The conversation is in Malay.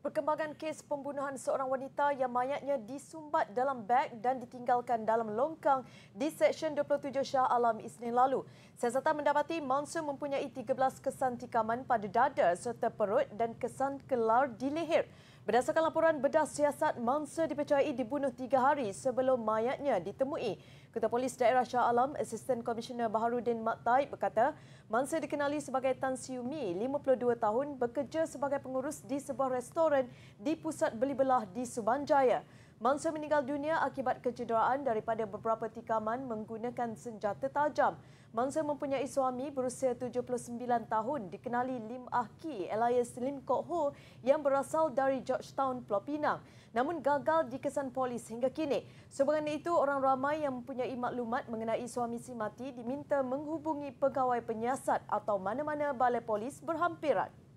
Perkembangan kes pembunuhan seorang wanita yang mayatnya disumbat dalam beg dan ditinggalkan dalam longkang di Seksyen 27 Shah Alam Isnin lalu. Siasatan mendapati Monsoon mempunyai 13 kesan tikaman pada dada serta perut dan kesan kelar di leher. Berdasarkan laporan bedah siasat, mangsa dipercayai dibunuh tiga hari sebelum mayatnya ditemui. Ketua Polis Daerah Shah Alam, Assistant Commissioner Baharudin Mak Taib berkata, mangsa dikenali sebagai Tan Siu 52 tahun, bekerja sebagai pengurus di sebuah restoran di pusat beli belah di Subanjaya. Mangsa meninggal dunia akibat kecederaan daripada beberapa tikaman menggunakan senjata tajam. Mangsa mempunyai suami berusia 79 tahun dikenali Lim Ah Ki alias Lim Kok Ho yang berasal dari Georgetown, Pulau Pinang. Namun gagal dikesan polis hingga kini. Sebagian itu, orang ramai yang mempunyai maklumat mengenai suami si mati diminta menghubungi pegawai penyiasat atau mana-mana balai polis berhampiran.